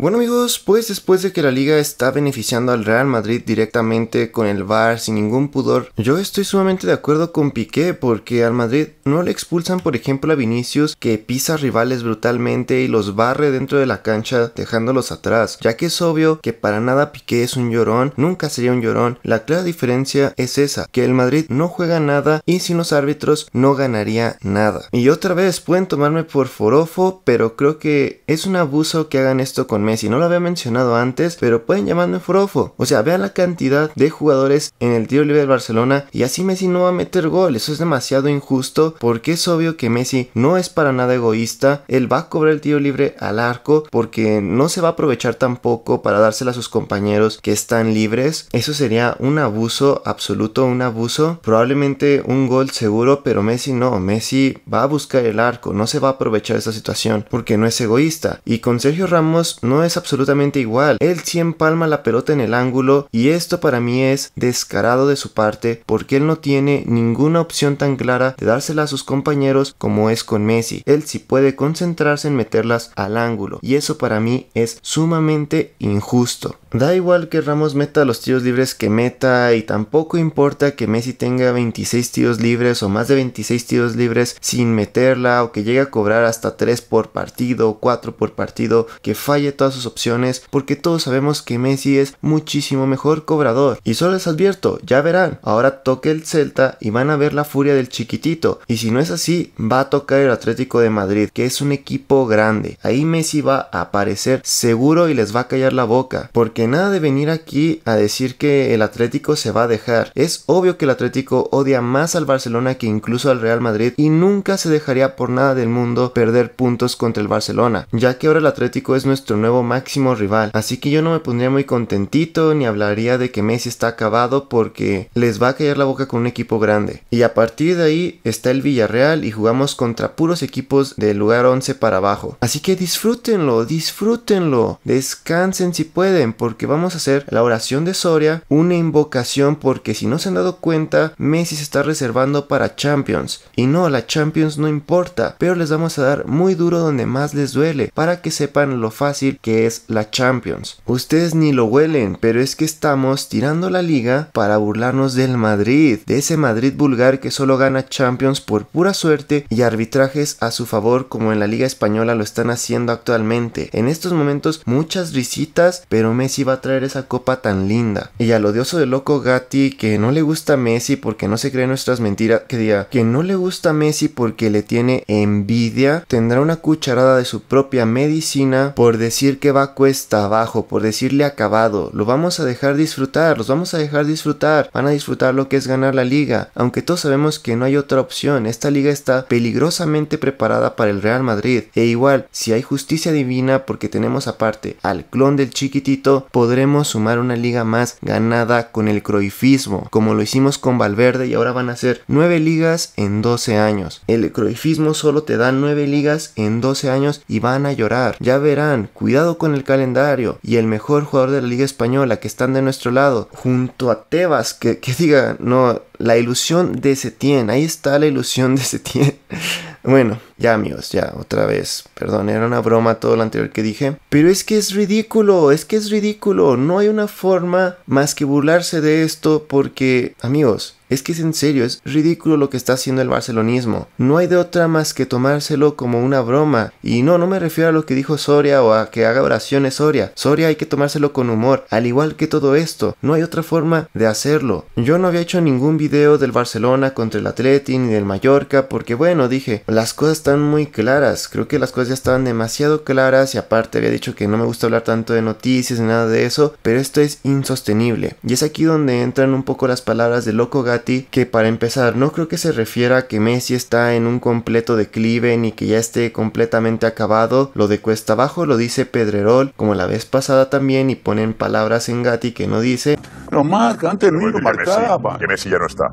Bueno amigos, pues después de que la liga está beneficiando al Real Madrid directamente con el VAR sin ningún pudor, yo estoy sumamente de acuerdo con Piqué porque al Madrid no le expulsan por ejemplo a Vinicius que pisa rivales brutalmente y los barre dentro de la cancha dejándolos atrás, ya que es obvio que para nada Piqué es un llorón, nunca sería un llorón, la clara diferencia es esa, que el Madrid no juega nada y sin los árbitros no ganaría nada. Y otra vez pueden tomarme por forofo, pero creo que es un abuso que hagan esto con Messi. No lo había mencionado antes, pero pueden llamarme Frofo. O sea, vean la cantidad de jugadores en el tiro libre de Barcelona y así Messi no va a meter gol. Eso es demasiado injusto porque es obvio que Messi no es para nada egoísta. Él va a cobrar el tiro libre al arco porque no se va a aprovechar tampoco para dárselo a sus compañeros que están libres. Eso sería un abuso absoluto, un abuso. Probablemente un gol seguro, pero Messi no. Messi va a buscar el arco, no se va a aprovechar esta situación porque no es egoísta. Y con Sergio Ramos no es absolutamente igual. Él sí empalma la pelota en el ángulo y esto para mí es descarado de su parte porque él no tiene ninguna opción tan clara de dársela a sus compañeros como es con Messi. Él sí puede concentrarse en meterlas al ángulo y eso para mí es sumamente injusto. Da igual que Ramos meta los tiros libres que meta y tampoco importa que Messi tenga 26 tiros libres o más de 26 tiros libres sin meterla o que llegue a cobrar hasta 3 por partido, 4 por partido, que falle todas sus opciones porque todos sabemos que Messi es muchísimo mejor cobrador. Y solo les advierto, ya verán, ahora toque el Celta y van a ver la furia del chiquitito. Y si no es así, va a tocar el Atlético de Madrid, que es un equipo grande. Ahí Messi va a aparecer seguro y les va a callar la boca porque nada de venir aquí a decir que el Atlético se va a dejar. Es obvio que el Atlético odia más al Barcelona que incluso al Real Madrid y nunca se dejaría por nada del mundo perder puntos contra el Barcelona, ya que ahora el Atlético es nuestro nuevo máximo rival. Así que yo no me pondría muy contentito ni hablaría de que Messi está acabado porque les va a caer la boca con un equipo grande. Y a partir de ahí está el Villarreal y jugamos contra puros equipos del lugar 11 para abajo. Así que disfrútenlo, disfrútenlo, descansen si pueden, porque vamos a hacer la oración de Soria, una invocación porque si no se han dado cuenta, Messi se está reservando para Champions. Y no, la Champions no importa, pero les vamos a dar muy duro donde más les duele, para que sepan lo fácil que es la Champions. Ustedes ni lo huelen, pero es que estamos tirando la liga para burlarnos del Madrid, de ese Madrid vulgar que solo gana Champions por pura suerte y arbitrajes a su favor como en la liga española lo están haciendo actualmente. En estos momentos muchas visitas, pero Messi va a traer esa copa tan linda. Y al odioso de loco Gatti que no le gusta Messi porque no se cree nuestras mentiras, que diga que no le gusta Messi porque le tiene envidia, tendrá una cucharada de su propia medicina por decir que va cuesta abajo, por decirle acabado. Lo vamos a dejar disfrutar, los vamos a dejar disfrutar. Van a disfrutar lo que es ganar la liga, aunque todos sabemos que no hay otra opción. Esta liga está peligrosamente preparada para el Real Madrid. E igual, si hay justicia divina porque tenemos aparte al clon del chiquitito, podremos sumar una liga más ganada con el croifismo, como lo hicimos con Valverde y ahora van a ser 9 ligas en 12 años. El croifismo solo te da 9 ligas en 12 años y van a llorar. Ya verán, cuidado con el calendario y el mejor jugador de la liga española que están de nuestro lado, junto a Tebas, que, que diga, no, la ilusión de Setién, ahí está la ilusión de Setién. Bueno, ya amigos, ya otra vez. Perdón, era una broma todo lo anterior que dije. Pero es que es ridículo, es que es ridículo. No hay una forma más que burlarse de esto porque, amigos, es que es en serio, es ridículo lo que está haciendo el barcelonismo. No hay de otra más que tomárselo como una broma. Y no, no me refiero a lo que dijo Soria o a que haga oraciones Soria. Soria hay que tomárselo con humor, al igual que todo esto. No hay otra forma de hacerlo. Yo no había hecho ningún video del Barcelona contra el Atleti ni del Mallorca porque bueno, dije, las cosas están muy claras. Creo que las cosas ya estaban demasiado claras y aparte había dicho que no me gusta hablar tanto de noticias ni nada de eso, pero esto es insostenible. Y es aquí donde entran un poco las palabras de Loco Gato que para empezar no creo que se refiera a que Messi está en un completo declive ni que ya esté completamente acabado, lo de cuesta abajo lo dice Pedrerol, como la vez pasada también, y ponen palabras en Gatti que no dice. No marca, antes no lo marcaba. que Messi ya no está.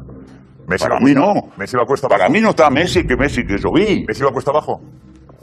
para mí no. Messi va cuesta Para mí no está Messi, que Messi que yo vi. Messi va cuesta abajo.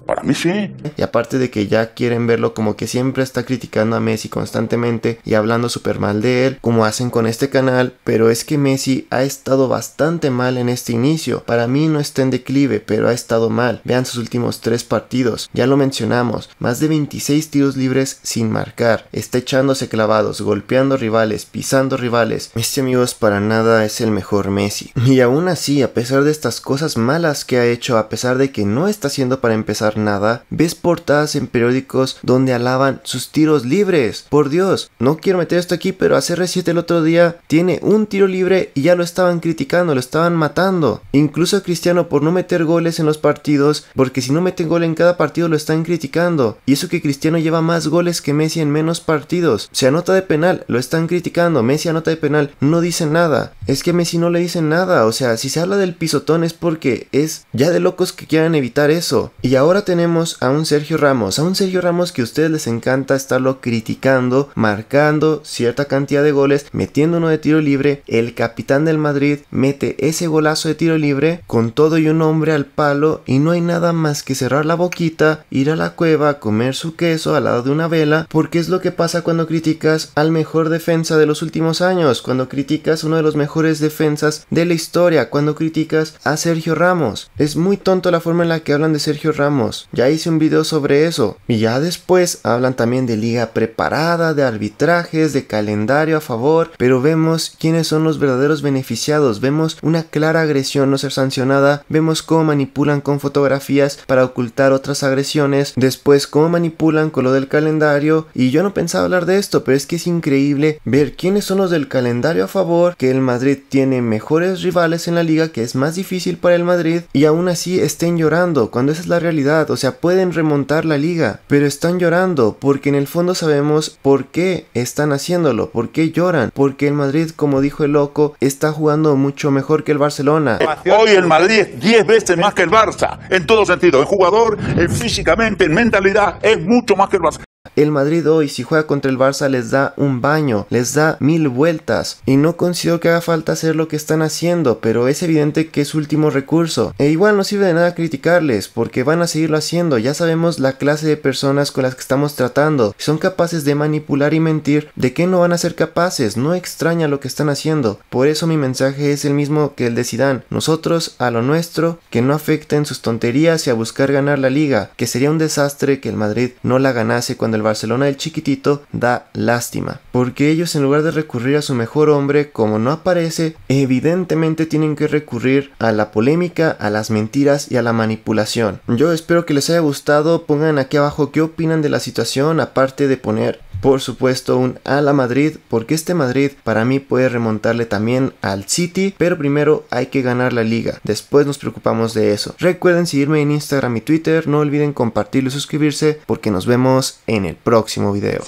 Para mí sí. Y aparte de que ya quieren verlo como que siempre está criticando a Messi constantemente y hablando súper mal de él, como hacen con este canal, pero es que Messi ha estado bastante mal en este inicio. Para mí no está en declive, pero ha estado mal. Vean sus últimos tres partidos, ya lo mencionamos, más de 26 tiros libres sin marcar, está echándose clavados, golpeando rivales, pisando rivales. Este amigos, para nada es el mejor Messi. Y aún así, a pesar de estas cosas malas que ha hecho, a pesar de que no está haciendo para empezar nada, ves portadas en periódicos donde alaban sus tiros libres. Por Dios, no quiero meter esto aquí, pero hace 7 el otro día tiene un tiro libre y ya lo estaban criticando, lo estaban matando. Incluso a Cristiano por no meter goles en los partidos, porque si no meten gol en cada partido lo están criticando. Y eso que Cristiano lleva más goles que Messi en menos partidos. Se anota de penal, lo están criticando. Messi anota de penal, no dicen nada. Es que Messi no le dicen nada. O sea, si se habla del pisotón es porque es ya de locos que quieran evitar eso. Y ahora tenemos a un Sergio Ramos, a un Sergio Ramos que a ustedes les encanta estarlo criticando, marcando cierta cantidad de goles, metiendo uno de tiro libre, el capitán del Madrid mete ese golazo de tiro libre con todo y un hombre al palo y no hay nada más que cerrar la boquita, ir a la cueva, comer su queso al lado de una vela, porque es lo que pasa cuando criticas al mejor defensa de los últimos años, cuando criticas uno de los mejores defensas de la historia, cuando criticas a Sergio Ramos. Es muy tonto la forma en la que hablan de Sergio Ramos. Ya hice un video sobre eso. Y ya después hablan también de liga preparada, de arbitrajes, de calendario a favor, pero vemos quiénes son los verdaderos beneficiados. Vemos una clara agresión no ser sancionada, vemos cómo manipulan con fotografías para ocultar otras agresiones, después cómo manipulan con lo del calendario. Y yo no pensaba hablar de esto, pero es que es increíble ver quiénes son los del calendario a favor, que el Madrid tiene mejores rivales en la liga, que es más difícil para el Madrid, y aún así estén llorando, cuando esa es la realidad o sea, pueden remontar la liga, pero están llorando porque en el fondo sabemos por qué están haciéndolo, por qué lloran, porque el Madrid, como dijo el loco, está jugando mucho mejor que el Barcelona. Hoy el Madrid es 10 veces más que el Barça, en todo sentido, en jugador, en físicamente, en mentalidad, es mucho más que el Barça. El Madrid hoy, si juega contra el Barça, les da un baño, les da mil vueltas. Y no considero que haga falta hacer lo que están haciendo, pero es evidente que es último recurso. E igual no sirve de nada criticarles, porque van a seguirlo haciendo. Ya sabemos la clase de personas con las que estamos tratando. Son capaces de manipular y mentir. ¿De qué no van a ser capaces? No extraña lo que están haciendo. Por eso mi mensaje es el mismo que el de Zidane. Nosotros, a lo nuestro, que no afecten sus tonterías y a buscar ganar la liga, que sería un desastre que el Madrid no la ganase cuando el Barcelona del chiquitito da lástima, porque ellos en lugar de recurrir a su mejor hombre, como no aparece, evidentemente tienen que recurrir a la polémica, a las mentiras y a la manipulación. Yo espero que les haya gustado, pongan aquí abajo qué opinan de la situación, aparte de poner por supuesto un ala Madrid, porque este Madrid para mí puede remontarle también al City, pero primero hay que ganar la liga, después nos preocupamos de eso. Recuerden seguirme en Instagram y Twitter, no olviden compartirlo y suscribirse, porque nos vemos en el próximo video.